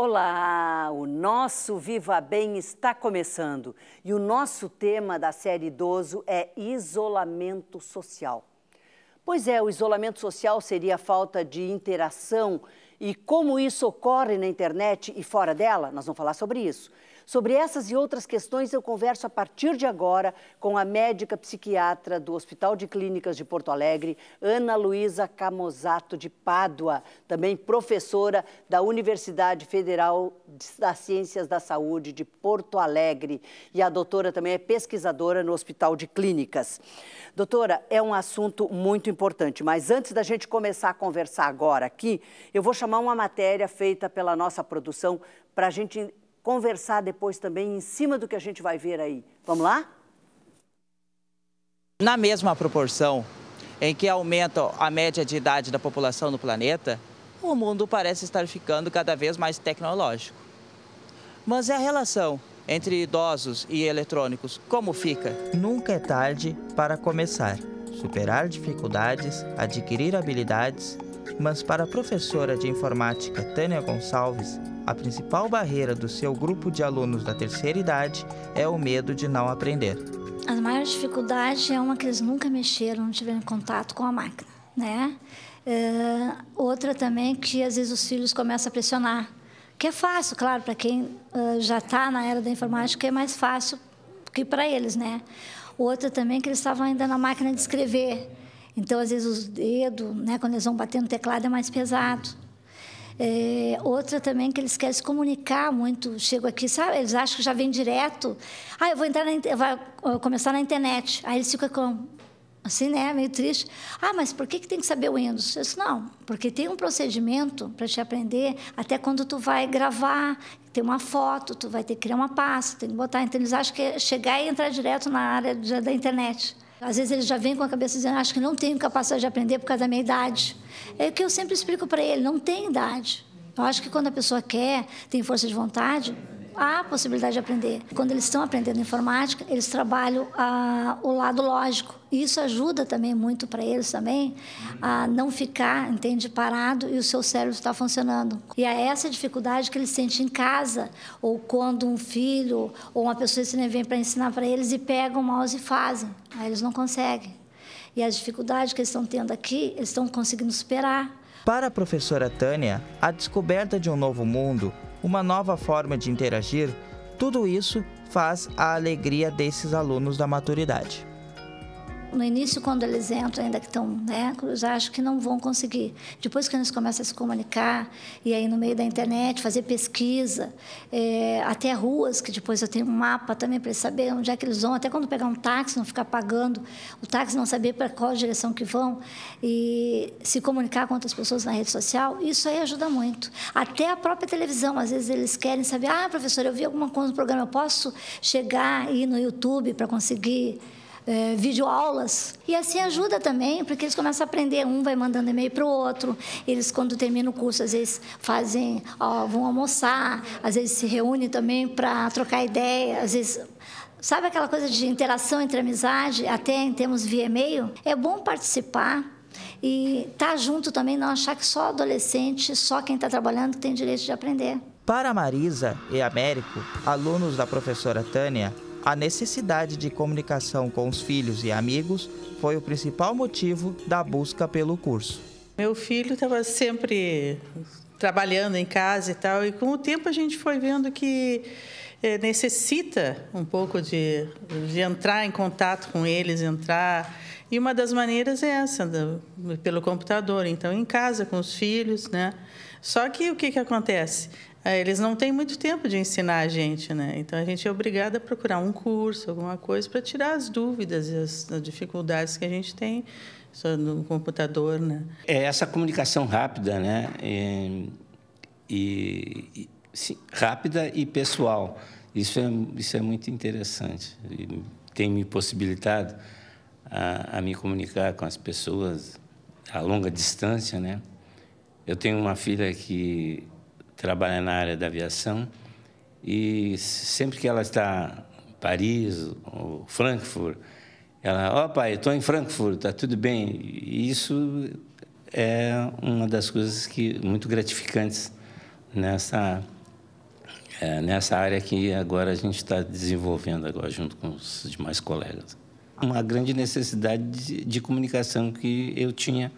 Olá, o nosso Viva Bem está começando e o nosso tema da série Idoso é isolamento social. Pois é, o isolamento social seria a falta de interação e como isso ocorre na internet e fora dela, nós vamos falar sobre isso. Sobre essas e outras questões eu converso a partir de agora com a médica psiquiatra do Hospital de Clínicas de Porto Alegre, Ana Luísa Camozato de Pádua, também professora da Universidade Federal das Ciências da Saúde de Porto Alegre. E a doutora também é pesquisadora no Hospital de Clínicas. Doutora, é um assunto muito importante, mas antes da gente começar a conversar agora aqui, eu vou chamar uma matéria feita pela nossa produção para a gente conversar depois também em cima do que a gente vai ver aí. Vamos lá? Na mesma proporção em que aumenta a média de idade da população no planeta, o mundo parece estar ficando cada vez mais tecnológico. Mas é a relação entre idosos e eletrônicos, como fica? Nunca é tarde para começar, superar dificuldades, adquirir habilidades, mas para a professora de informática Tânia Gonçalves, a principal barreira do seu grupo de alunos da terceira idade é o medo de não aprender. A maior dificuldade é uma que eles nunca mexeram, não tiveram contato com a máquina, né? É, outra também é que às vezes os filhos começam a pressionar, que é fácil, claro, para quem uh, já está na era da informática é mais fácil que para eles, né? Outra também é que eles estavam ainda na máquina de escrever, então às vezes os dedos, né, quando eles vão bater no teclado é mais pesado. É, outra também que eles querem se comunicar muito. Chego aqui, sabe? Eles acham que já vem direto. Ah, eu vou entrar na, vou começar na internet. Aí eles ficam com assim, né? Meio triste. Ah, mas por que, que tem que saber o Windows? Eu disse, não, porque tem um procedimento para te aprender, até quando tu vai gravar, tem uma foto, tu vai ter que criar uma pasta, tem que botar. Então, eles acham que é chegar e entrar direto na área da internet. Às vezes ele já vem com a cabeça dizendo, acho que não tenho capacidade de aprender por causa da minha idade. É o que eu sempre explico para ele, não tem idade. Eu acho que quando a pessoa quer, tem força de vontade, há a possibilidade de aprender. Quando eles estão aprendendo informática, eles trabalham ah, o lado lógico. E isso ajuda também muito para eles também a não ficar, entende, parado e o seu cérebro está funcionando. E é essa dificuldade que eles sentem em casa, ou quando um filho ou uma pessoa vem para ensinar para eles e pegam o mouse e fazem. Aí eles não conseguem. E as dificuldades que eles estão tendo aqui, eles estão conseguindo superar. Para a professora Tânia, a descoberta de um novo mundo uma nova forma de interagir, tudo isso faz a alegria desses alunos da maturidade no início, quando eles entram, ainda que estão negros, né, acho que não vão conseguir. Depois que eles começam a se comunicar, e aí no meio da internet, fazer pesquisa, é, até ruas, que depois eu tenho um mapa também para saber onde é que eles vão, até quando pegar um táxi, não ficar pagando, o táxi não saber para qual direção que vão, e se comunicar com outras pessoas na rede social, isso aí ajuda muito. Até a própria televisão, às vezes eles querem saber, ah, professor, eu vi alguma coisa no programa, eu posso chegar e ir no YouTube para conseguir é, videoaulas. E assim ajuda também, porque eles começam a aprender, um vai mandando e-mail para o outro. Eles, quando terminam o curso, às vezes fazem, ó, vão almoçar, às vezes se reúnem também para trocar ideia, às vezes sabe aquela coisa de interação entre amizade, até em termos via e-mail? É bom participar e estar tá junto também, não achar que só adolescente, só quem está trabalhando tem direito de aprender. Para Marisa e Américo, alunos da professora Tânia, a necessidade de comunicação com os filhos e amigos foi o principal motivo da busca pelo curso. Meu filho estava sempre trabalhando em casa e tal, e com o tempo a gente foi vendo que é, necessita um pouco de, de entrar em contato com eles, entrar. E uma das maneiras é essa, do, pelo computador. Então, em casa, com os filhos, né? Só que o que, que acontece? É, eles não têm muito tempo de ensinar a gente, né? Então a gente é obrigado a procurar um curso, alguma coisa, para tirar as dúvidas e as, as dificuldades que a gente tem no computador, né? É essa comunicação rápida, né? É, e, e sim, rápida e pessoal. Isso é, isso é muito interessante. E tem me possibilitado a, a me comunicar com as pessoas a longa distância, né? Eu tenho uma filha que trabalha na área da aviação e sempre que ela está em Paris ou Frankfurt, ela, ó oh, pai, estou em Frankfurt, está tudo bem. E isso é uma das coisas que muito gratificantes nessa é, nessa área que agora a gente está desenvolvendo agora junto com os demais colegas. Uma grande necessidade de, de comunicação que eu tinha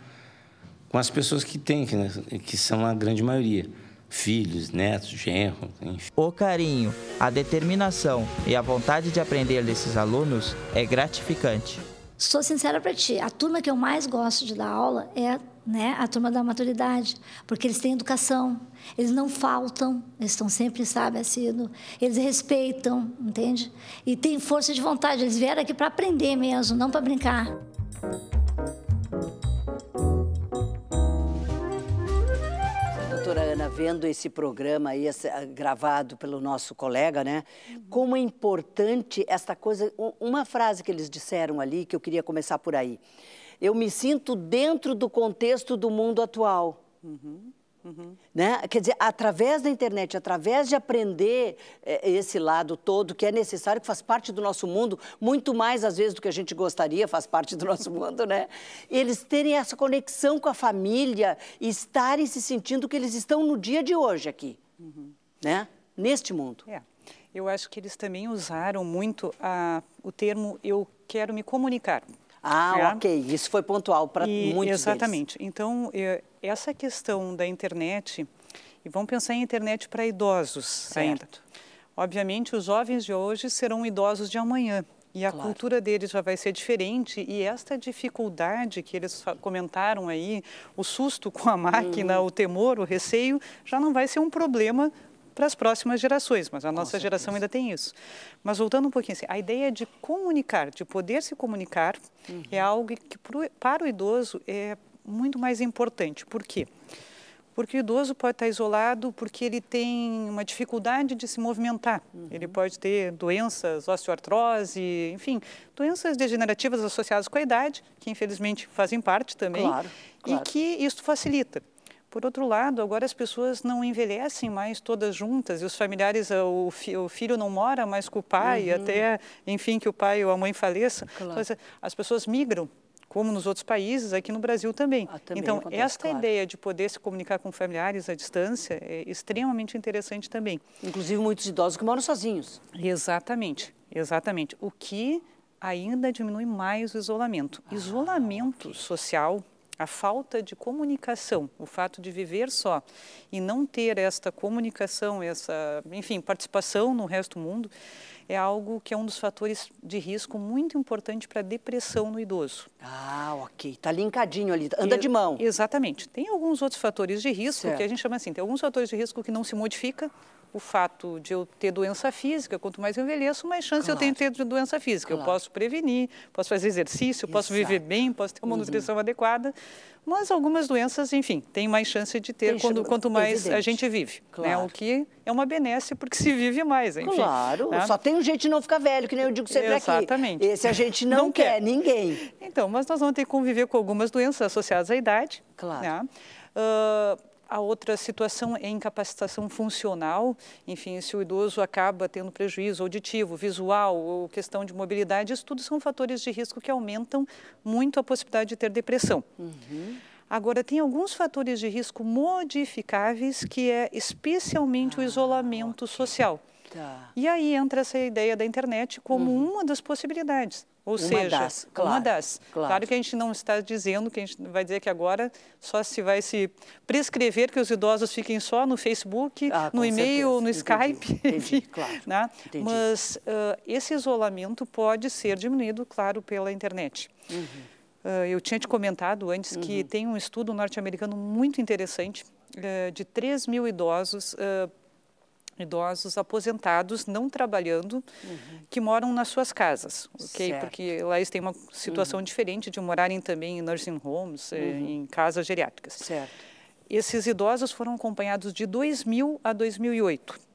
com as pessoas que têm que, né, que são a grande maioria filhos, netos, genros, enfim. O carinho, a determinação e a vontade de aprender desses alunos é gratificante. Sou sincera para ti, a turma que eu mais gosto de dar aula é né, a turma da maturidade, porque eles têm educação, eles não faltam, eles estão sempre, sabe, eles respeitam, entende? E têm força de vontade, eles vieram aqui para aprender mesmo, não para brincar. doutora Ana, vendo esse programa aí, esse, ah, gravado pelo nosso colega, né? Como é importante esta coisa. Uma frase que eles disseram ali, que eu queria começar por aí. Eu me sinto dentro do contexto do mundo atual. Uhum. Uhum. Né? Quer dizer, através da internet, através de aprender é, esse lado todo que é necessário, que faz parte do nosso mundo, muito mais às vezes do que a gente gostaria, faz parte do nosso mundo, né? Eles terem essa conexão com a família e estarem se sentindo que eles estão no dia de hoje aqui, uhum. né? Neste mundo. É. Eu acho que eles também usaram muito a, o termo eu quero me comunicar. Ah, né? ok. Isso foi pontual para muitos Exatamente. Deles. Então, essa questão da internet, e vamos pensar em internet para idosos certo. ainda. Obviamente, os jovens de hoje serão idosos de amanhã. E a claro. cultura deles já vai ser diferente e esta dificuldade que eles comentaram aí, o susto com a máquina, hum. o temor, o receio, já não vai ser um problema para as próximas gerações, mas a nossa geração ainda tem isso. Mas voltando um pouquinho, assim, a ideia de comunicar, de poder se comunicar, é uhum. é algo que para o idoso é muito mais importante. Por quê? Porque o idoso pode estar isolado porque ele tem uma dificuldade de se movimentar. Uhum. Ele pode ter doenças, osteoartrose, enfim, doenças degenerativas associadas com a idade, que infelizmente fazem parte também, claro, claro. e que isso facilita. Por outro lado, agora as pessoas não envelhecem mais todas juntas e os familiares, eh, o, fi, o filho não mora mais com o pai, uhum. até, enfim, que o pai ou a mãe faleça. Claro. Então, as pessoas migram como nos outros países, aqui no Brasil também. Ah, também então, acontece, esta claro. ideia de poder se comunicar com familiares à distância é extremamente interessante também. Inclusive muitos idosos que moram sozinhos. Exatamente, exatamente. O que ainda diminui mais o isolamento. Ah, isolamento social a falta de comunicação, o fato de viver só e não ter esta comunicação, essa, enfim, participação no resto do mundo, é algo que é um dos fatores de risco muito importante para depressão no idoso. Ah, ok. Está linkadinho ali, anda de mão. Exatamente. Tem alguns outros fatores de risco, certo. que a gente chama assim, tem alguns fatores de risco que não se modifica, o fato de eu ter doença física, quanto mais eu envelheço, mais chance claro. eu tenho de ter doença física. Claro. Eu posso prevenir, posso fazer exercício, Exato. posso viver bem, posso ter uma uhum. nutrição adequada, mas algumas doenças, enfim, tem mais chance de ter quando, quanto mais evidente. a gente vive. Claro. Né? O que é uma benesse porque se vive mais, enfim. Claro, né? só tem um jeito de não ficar velho, que nem eu digo sempre Exatamente. aqui. Exatamente. Esse a gente não, não quer, quer, ninguém. Então, mas nós vamos ter que conviver com algumas doenças associadas à idade. Claro. Né? Uh, a outra situação é incapacitação funcional, enfim, se o idoso acaba tendo prejuízo auditivo, visual ou questão de mobilidade, isso tudo são fatores de risco que aumentam muito a possibilidade de ter depressão. Uhum. Agora, tem alguns fatores de risco modificáveis, que é especialmente ah, o isolamento okay. social. Tá. E aí entra essa ideia da internet como uhum. uma das possibilidades. Ou uma seja, das, claro, uma das. Claro. claro. que a gente não está dizendo, que a gente vai dizer que agora só se vai se prescrever que os idosos fiquem só no Facebook, ah, no e-mail, no Skype. Entendi, claro. Né? Entendi. Mas uh, esse isolamento pode ser diminuído, claro, pela internet. Uhum. Uh, eu tinha te comentado antes uhum. que tem um estudo norte-americano muito interessante uh, de 3 mil idosos ah, idosos aposentados não trabalhando uhum. que moram nas suas casas, ok? Certo. Porque lá eles têm uma situação uhum. diferente de morarem também em nursing homes, eh, uhum. em casas geriátricas. Certo. Esses idosos foram acompanhados de 2000 a 2008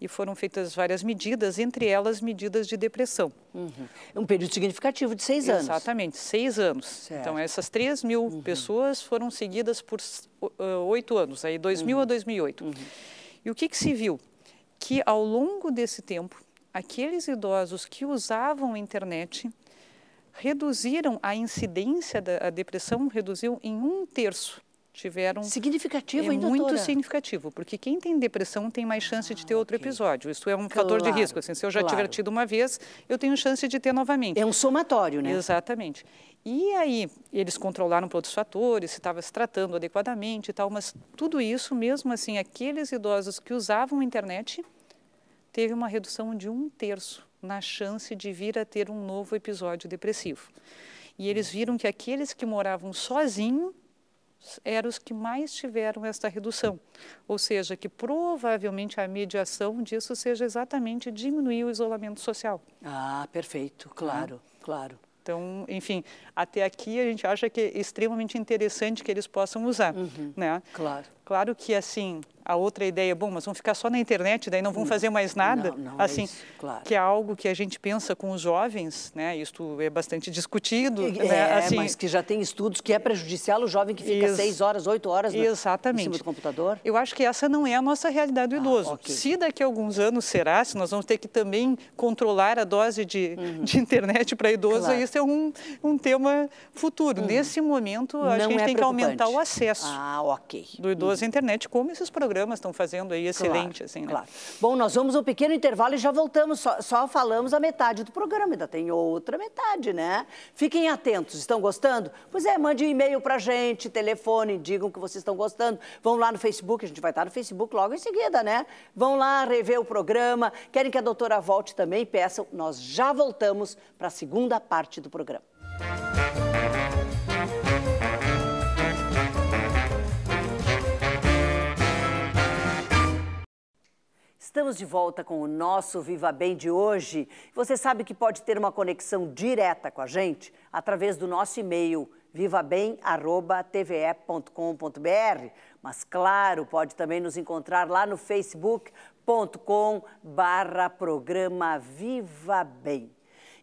e foram feitas várias medidas, entre elas medidas de depressão. Uhum. Um período significativo de seis anos. Exatamente, seis anos. Então, certo. Então, essas 3 mil uhum. pessoas foram seguidas por eh, oito anos, aí 2000 uhum. a 2008. Uhum. E o que, que se viu? que ao longo desse tempo, aqueles idosos que usavam a internet reduziram a incidência da depressão, reduziu em um terço tiveram significativo é hein, muito doutora? significativo porque quem tem depressão tem mais chance ah, de ter ah, outro okay. episódio isso é um claro, fator de risco assim se eu já claro. tiver tido uma vez eu tenho chance de ter novamente é um somatório né exatamente e aí eles controlaram para outros fatores, se estava se tratando adequadamente e tal, mas tudo isso, mesmo assim, aqueles idosos que usavam a internet, teve uma redução de um terço na chance de vir a ter um novo episódio depressivo. E eles viram que aqueles que moravam sozinhos eram os que mais tiveram esta redução. Ou seja, que provavelmente a mediação disso seja exatamente diminuir o isolamento social. Ah, perfeito, claro, ah. claro. Então, enfim, até aqui a gente acha que é extremamente interessante que eles possam usar, uhum, né? Claro. Claro que, assim, a outra ideia, bom, mas vão ficar só na internet, daí não vão hum. fazer mais nada. Não, não é assim, é isso, claro. que é algo que a gente pensa com os jovens, né? Isto é bastante discutido. Né, é, né? assim, mas que já tem estudos que é prejudicial o jovem que fica seis horas, oito horas no, em cima do computador. Eu acho que essa não é a nossa realidade do ah, idoso. Ah, okay. Se daqui a alguns anos será, se nós vamos ter que também controlar a dose de, uhum. de internet para idoso, claro. isso é um, um tema futuro. Uhum. Nesse momento, acho que a gente é tem que aumentar o acesso ah, okay. do idoso usa a internet, como esses programas estão fazendo aí, excelente. Claro, assim, né? claro. Bom, nós vamos um pequeno intervalo e já voltamos. Só, só falamos a metade do programa, ainda tem outra metade, né? Fiquem atentos, estão gostando? Pois é, mande um e-mail pra gente, telefone, digam que vocês estão gostando. Vão lá no Facebook, a gente vai estar no Facebook logo em seguida, né? Vão lá rever o programa. Querem que a doutora volte também? Peçam, nós já voltamos para a segunda parte do programa. Música Estamos de volta com o nosso Viva Bem de hoje. Você sabe que pode ter uma conexão direta com a gente através do nosso e-mail vivabem@tve.com.br, mas claro, pode também nos encontrar lá no facebook.com/programa Viva Bem.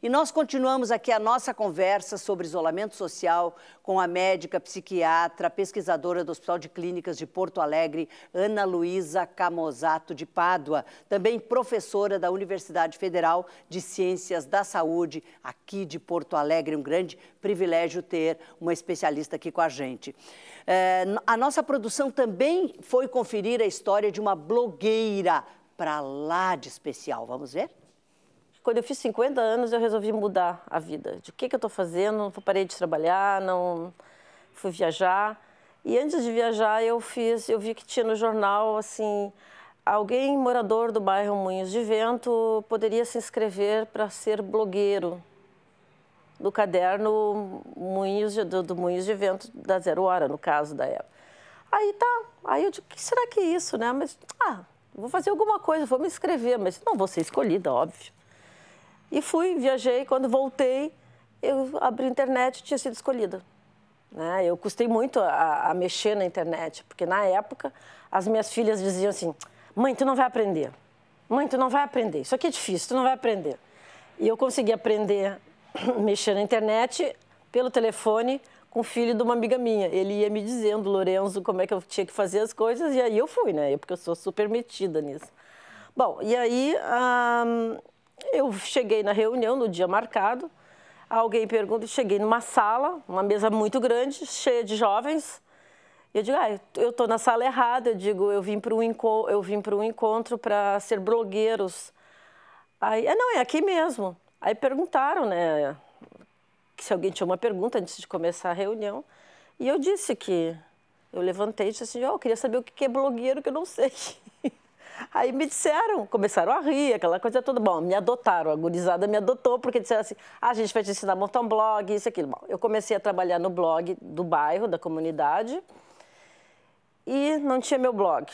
E nós continuamos aqui a nossa conversa sobre isolamento social com a médica, psiquiatra, pesquisadora do Hospital de Clínicas de Porto Alegre, Ana Luísa Camozato de Pádua, também professora da Universidade Federal de Ciências da Saúde, aqui de Porto Alegre. Um grande privilégio ter uma especialista aqui com a gente. É, a nossa produção também foi conferir a história de uma blogueira para lá de especial. Vamos ver? Quando eu fiz 50 anos, eu resolvi mudar a vida. De o que, que eu estou fazendo? Parei de trabalhar, não fui viajar. E antes de viajar, eu fiz, eu vi que tinha no jornal assim, alguém morador do bairro Moinhos de Vento poderia se inscrever para ser blogueiro do caderno Moinhos de, do, do Moinhos de Vento da Zero Hora, no caso da época. Aí tá, aí eu digo, que será que é isso, né? Mas, ah, vou fazer alguma coisa, vou me inscrever, mas não vou ser escolhida, óbvio. E fui, viajei. Quando voltei, eu abri a internet tinha sido escolhida. Né? Eu custei muito a, a, mexer na internet, porque na época as minhas filhas diziam assim: mãe, tu não vai aprender. Mãe, tu não vai aprender. Isso aqui é difícil, tu não vai aprender. E eu consegui aprender mexer na internet pelo telefone com o filho de uma amiga minha. Ele ia me dizendo, Lorenzo, como é que eu tinha que fazer as coisas, e aí eu fui, né? Porque eu sou super metida nisso. Bom, e aí. Hum... Eu cheguei na reunião no dia marcado, alguém pergunta, cheguei numa sala, uma mesa muito grande, cheia de jovens. E eu digo, ah, eu estou na sala errada, eu digo, eu vim para um encontro, eu vim para um encontro para ser blogueiros. Aí, é não, é aqui mesmo. Aí perguntaram, né, se alguém tinha uma pergunta antes de começar a reunião. E eu disse que eu levantei e disse assim, oh, eu queria saber o que é blogueiro, que eu não sei. Aí me disseram, começaram a rir, aquela coisa toda. Bom, me adotaram, a gurizada me adotou, porque disseram assim, ah, a gente vai te ensinar a montar um blog, isso e aquilo. Bom, eu comecei a trabalhar no blog do bairro, da comunidade, e não tinha meu blog.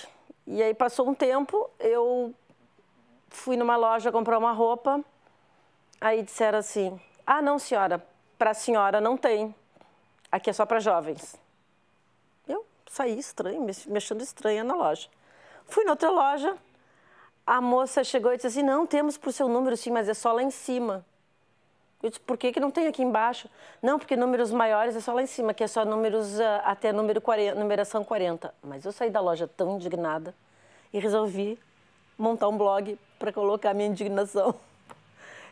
E aí passou um tempo, eu fui numa loja comprar uma roupa, aí disseram assim, ah, não, senhora, para a senhora não tem, aqui é só para jovens. Eu saí estranho, mexendo estranha na loja. Fui noutra loja, a moça chegou e disse assim: Não, temos por seu número sim, mas é só lá em cima. Eu disse: Por que, que não tem aqui embaixo? Não, porque números maiores é só lá em cima, que é só números uh, até número 40, numeração 40. Mas eu saí da loja tão indignada e resolvi montar um blog para colocar minha indignação.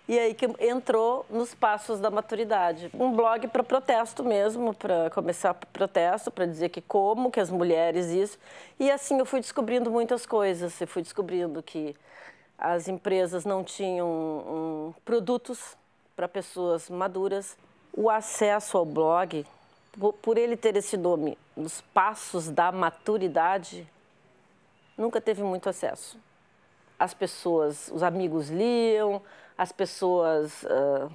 E aí que entrou nos passos da maturidade. Um blog para protesto mesmo, para começar o protesto, para dizer que como, que as mulheres, isso. E assim eu fui descobrindo muitas coisas. Eu fui descobrindo que as empresas não tinham um, produtos para pessoas maduras. O acesso ao blog, por ele ter esse nome, nos passos da maturidade, nunca teve muito acesso. As pessoas, os amigos liam, as pessoas uh,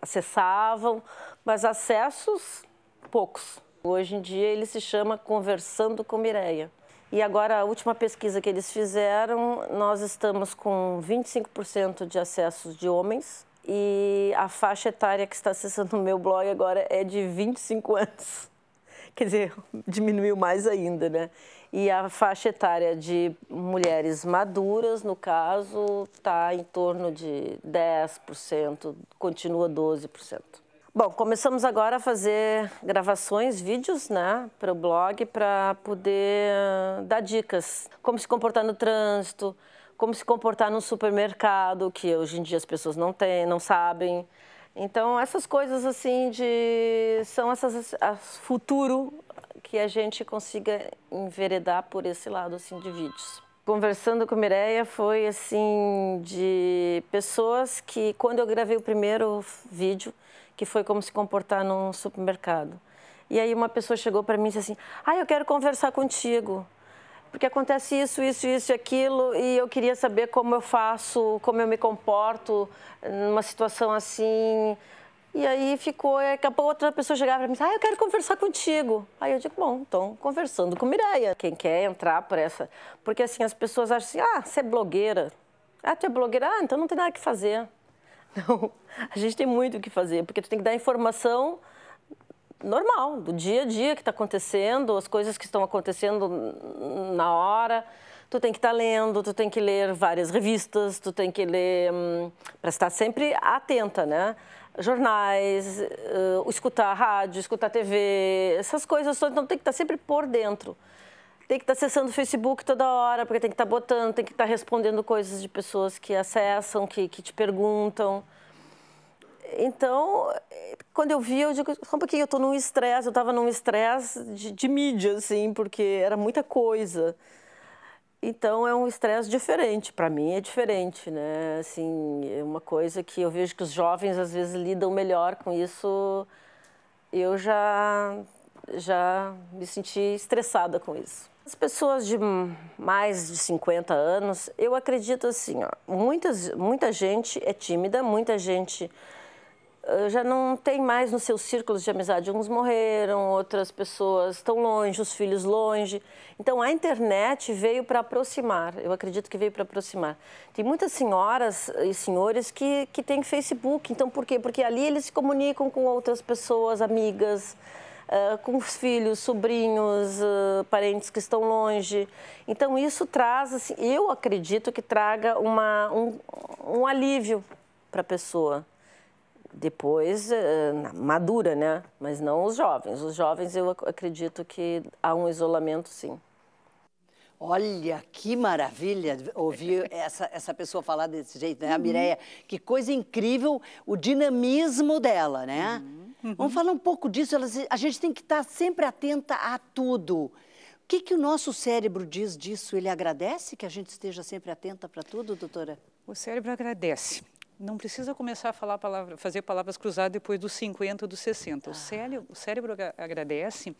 acessavam, mas acessos poucos. Hoje em dia ele se chama Conversando com Mireia. E agora a última pesquisa que eles fizeram, nós estamos com 25% de acessos de homens e a faixa etária que está acessando o meu blog agora é de 25 anos. Quer dizer, diminuiu mais ainda, né? E a faixa etária de mulheres maduras, no caso, está em torno de 10%, continua 12%. Bom, começamos agora a fazer gravações, vídeos, né, para o blog, para poder dar dicas. Como se comportar no trânsito, como se comportar no supermercado, que hoje em dia as pessoas não têm, não sabem. Então, essas coisas assim de. são essas. futuro que a gente consiga enveredar por esse lado assim de vídeos. Conversando com Mireia foi assim de pessoas que quando eu gravei o primeiro vídeo, que foi como se comportar num supermercado. E aí uma pessoa chegou para mim e disse assim: "Ah, eu quero conversar contigo" porque acontece isso, isso, isso e aquilo, e eu queria saber como eu faço, como eu me comporto numa situação assim. E aí ficou, e acabou outra pessoa chegava para mim, ah, eu quero conversar contigo. Aí eu digo, bom, então conversando com Mireia. Quem quer entrar por essa, porque assim as pessoas acham assim, ah, você é blogueira. Ah, tu é blogueira, ah, então não tem nada que fazer. Não, a gente tem muito o que fazer, porque tu tem que dar informação normal, do dia a dia que está acontecendo, as coisas que estão acontecendo na hora tu tem que estar tá lendo, tu tem que ler várias revistas, tu tem que ler hum, para estar sempre atenta, né? jornais, uh, eh, escutar rádio, escutar TV, essas coisas Então tem que estar tá sempre por dentro. Tem que estar tá acessando o Facebook toda hora, porque tem que estar tá botando, tem que estar respondendo coisas de pessoas que acessam, que, que te perguntam. Então, quando eu vi, eu digo, só um pouquinho, eu estou num estresse, eu estava num estresse de, de mídia, assim, porque era muita coisa. Então é um estresse diferente, para mim é diferente, né? Assim, é uma coisa que eu vejo que os jovens às vezes lidam melhor com isso. Eu já já me senti estressada com isso. As pessoas de mais de 50 anos, eu acredito assim, ó, muitas, muita gente é tímida, muita gente eh, já não tem mais nos seus círculos de amizade. Uns morreram, outras pessoas estão longe, os filhos longe. Então a internet veio para aproximar, eu acredito que veio para aproximar. Tem muitas senhoras e senhores que, que têm Facebook, então por quê? Porque ali eles se comunicam com outras pessoas, amigas. Uh, com os filhos, sobrinhos, uh, parentes que estão longe. Então, isso traz, assim, eu acredito que traga uma, um, um alívio para a pessoa depois eh, madura, né? Mas não os jovens. Os jovens eu acredito que há um isolamento, sim. Olha que maravilha ouvir essa, essa pessoa falar desse jeito, né? A uhum. Mireia, que coisa incrível o dinamismo dela, né? Uhum. Vamos falar um pouco disso. a gente tem que estar sempre atenta a tudo. O que, que o nosso cérebro diz disso? Ele agradece que a gente esteja sempre atenta para tudo, doutora? O cérebro agradece não precisa começar a falar palavra, fazer palavras cruzadas depois dos 50 ou dos 60. Ah. O, tá. cérebro, o cérebro agradece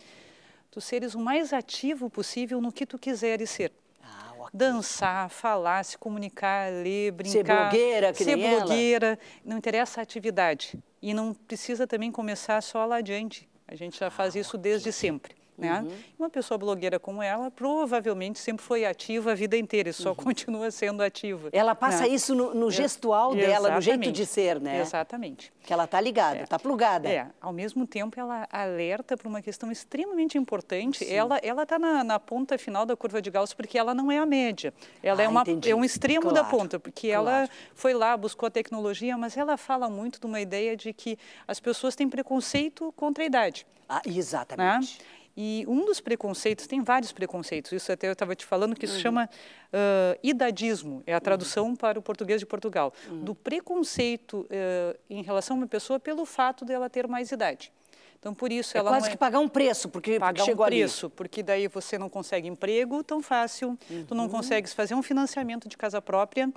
tu seres o mais ativo possível no que tu quiseres ser. Ah, ok. Dançar, falar, se comunicar, ler, brincar. Ser blogueira, que Ser blogueira. Ela. Não interessa a atividade. E não precisa também começar só lá adiante. A gente já ah, faz isso desde ah, sempre. Né? Uhum. Uma pessoa blogueira como ela provavelmente sempre foi ativa a vida inteira e só uhum. continua sendo ativa. Ela né? passa né? isso no, no é, gestual é, dela, no jeito de ser, né? Exatamente. Que ela está ligada, está é. Tá plugada. É. Ao mesmo tempo, ela alerta para uma questão extremamente importante. Sim. Ela ela está na, na, ponta final da curva de Gauss porque ela não é a média. Ela é ah, é, uma, é um extremo claro. da ponta, porque claro. ela foi lá, buscou a tecnologia, mas ela fala muito de uma ideia de que as pessoas têm preconceito contra a idade. Ah, né? exatamente. Né? E um dos preconceitos, tem vários preconceitos, isso até eu estava te falando, que isso uhum. chama uh, idadismo, é a uhum. tradução uhum. para o português de Portugal, uhum. do preconceito uh, em relação a uma pessoa pelo fato dela ter mais idade. Então, por isso, é ela... quase é... que pagar um preço, porque pagar chegou um preço, ali. porque daí você não consegue emprego tão fácil, uhum. tu não uhum. consegues fazer um financiamento de casa própria,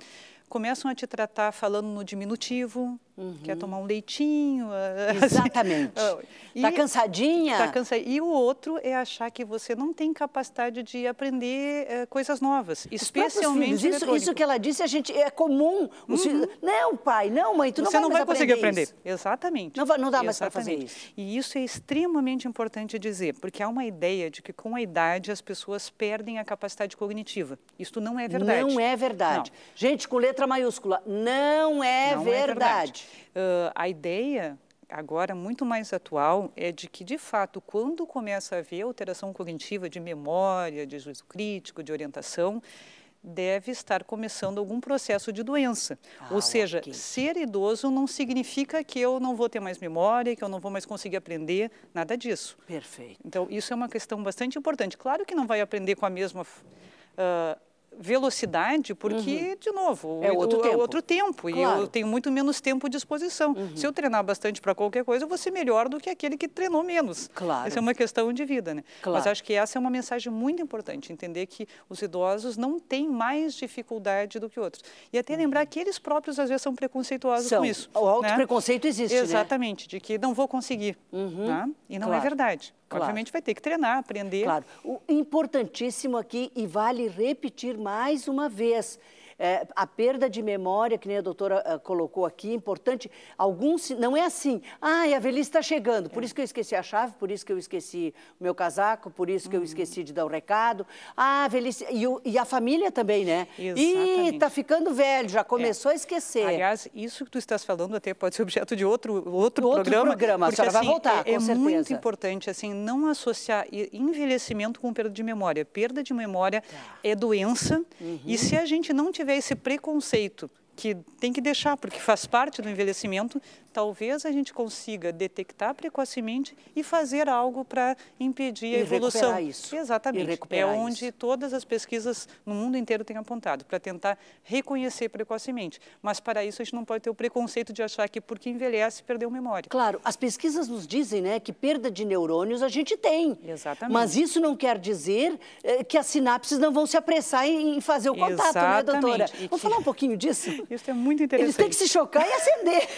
começam a te tratar falando no diminutivo, é uhum. quer tomar um leitinho. Ah, assim. Exatamente. Está ah, cansadinha? Tá cansadinha. E o outro é achar que você não tem capacidade de aprender é, coisas novas, Os especialmente filhos, isso, isso que ela disse, a gente é comum. Uhum. Filhos, não, pai, não, mãe, tu não vai você não vai conseguir aprender. aprender. Exatamente. Não, não dá mais para fazer isso. E isso é extremamente importante dizer, porque há uma ideia de que com a idade as pessoas perdem a capacidade cognitiva. Isto não é verdade. Não é verdade. Não. Gente com letra letra maiúscula. Não é não verdade. É verdade. Uh, a ideia agora muito mais atual é de que, de fato, quando começa a haver alteração cognitiva de memória, de juízo crítico, de orientação, deve estar começando algum processo de doença. Ah, Ou seja, okay. ser idoso não significa que eu não vou ter mais memória, que eu não vou mais conseguir aprender, nada disso. Perfeito. Então, isso é uma questão bastante importante. Claro que não vai aprender com a mesma. Uh, velocidade, porque, uhum. de novo, é outro o, é tempo. outro tempo claro. e eu tenho muito menos tempo de exposição. Uhum. Se eu treinar bastante para qualquer coisa, eu vou ser melhor do que aquele que treinou menos. Claro. Essa é uma questão de vida, né? Claro. Mas acho que essa é uma mensagem muito importante, entender que os idosos não têm mais dificuldade do que outros. E até uhum. lembrar que eles próprios, às vezes, são preconceituosos são. com isso. O alto né? preconceito existe, né? Exatamente, né? de que não vou conseguir. Uhum. Né? E não é claro. é verdade. Claro. Obviamente vai ter que treinar, aprender. Claro. O importantíssimo aqui, e vale repetir mais uma vez, é, a perda de memória, que nem a doutora eh, colocou aqui, é importante. Alguns, não é assim, ai, ah, a velhice está chegando, por isso que eu esqueci a chave, por isso que eu esqueci o meu casaco, por isso que uhum. eu esqueci de dar o recado. Ah, a velhice, e, o, e a família também, né? Exatamente. Ih, está ficando velho, já é. começou é. a esquecer. Aliás, isso que tu estás falando até pode ser objeto de outro, outro, outro programa. programa, porque, a senhora assim, vai voltar, é, com é certeza. É muito importante, assim, não associar envelhecimento com perda de memória. Perda de memória tá. é doença, uhum. e se a gente não tiver haver esse preconceito que tem que deixar, porque faz parte do envelhecimento talvez a gente consiga detectar precocemente e fazer algo para impedir e a evolução. Recuperar isso. Exatamente. E é onde isso. todas as pesquisas no mundo inteiro têm apontado, para tentar reconhecer precocemente. Mas para isso a gente não pode ter o preconceito de achar que porque envelhece perdeu memória. Claro, as pesquisas nos dizem né, que perda de neurônios a gente tem. Exatamente. Mas isso não quer dizer eh, que as sinapses não vão se apressar em, fazer o contato, Exatamente. né, doutora? E Vamos falar um pouquinho disso? Isso é muito interessante. Eles têm que se chocar e acender.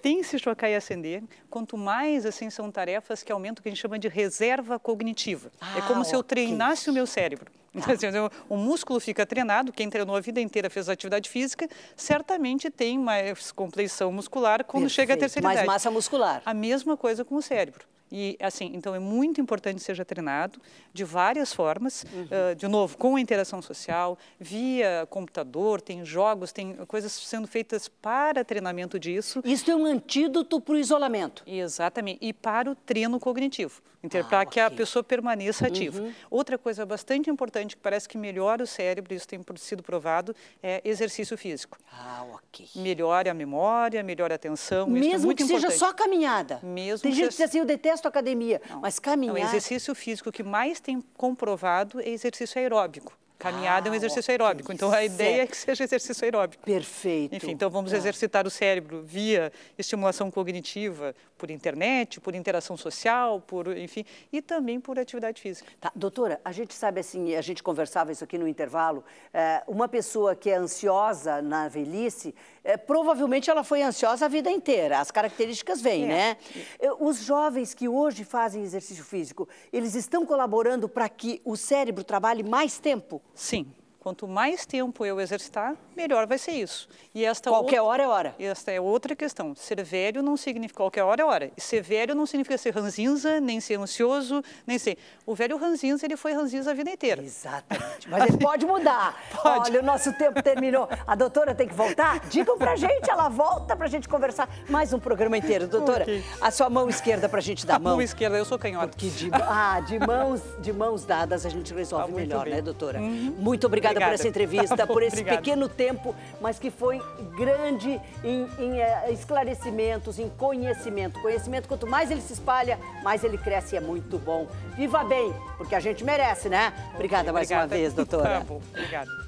Tem sem se chocar e acender, quanto mais assim são tarefas que aumentam o que a gente chama de reserva cognitiva. É ah, é como se eu treinasse o meu cérebro. Então, assim, o músculo fica treinado, quem treinou a vida inteira fez atividade física, certamente tem mais compleição muscular quando Perfeito. chega à terceira mais idade. Mais massa muscular. A mesma coisa com o cérebro. E assim, então é muito importante que seja treinado de várias formas, uhum. uh, de novo, com a interação social, via computador, tem jogos, tem coisas sendo feitas para treinamento disso. Isso é um antídoto para o isolamento. Exatamente, e para o treino cognitivo, ah, para okay. que a pessoa permaneça ativa. Uhum. Outra coisa bastante importante que parece que melhora o cérebro, isso tem sido provado, é exercício físico. Ah, ok. Melhora a memória, melhora a atenção. É Mesmo é que seja só caminhada. Mesmo tem gente que seja... diz assim, eu detesto detesto academia, não. mas é caminhar... Não, o exercício físico que mais tem comprovado é exercício aeróbico. Caminhada ah, é um ah, exercício aeróbico, então a ideia é que seja exercício aeróbico. Perfeito. Enfim, então vamos tá. exercitar o cérebro via estimulação cognitiva, por internet, por interação social, por enfim, e também por atividade física. Tá, doutora, a gente sabe assim, a gente conversava isso aqui no intervalo, é, uma pessoa que é ansiosa na velhice, é, provavelmente ela foi ansiosa a vida inteira, as características vêm, é. né? É, os jovens que hoje fazem exercício físico, eles estão colaborando para que o cérebro trabalhe mais tempo? Sim. Quanto mais tempo eu exercitar, melhor vai ser isso. E esta qualquer outra, hora é hora. Esta é outra questão. Ser velho não significa qualquer hora é hora. E ser velho não significa ser ranzinza, nem ser ansioso, nem ser. O velho ranzinza, ele foi ranzinza a vida inteira. Exatamente. Mas ele pode mudar. Pode. Olha, o nosso tempo terminou. A doutora tem que voltar? Digam pra gente, ela volta pra gente conversar mais um programa inteiro. Doutora, okay. a sua mão esquerda pra gente dar a mão. A mão esquerda, eu sou canhota. de, ah, de mãos, de mãos dadas a gente resolve tá melhor, bem. né, doutora? Uhum. Muito obrigada obrigada. por essa entrevista, tá por esse pequeno tempo, mas que foi grande em, em, é, esclarecimentos, em conhecimento. Conhecimento, quanto mais ele se espalha, mais ele cresce e é muito bom. Viva bem, porque a gente merece, né? Obrigada okay, mais obrigada. uma vez, doutora. Tá bom, obrigada.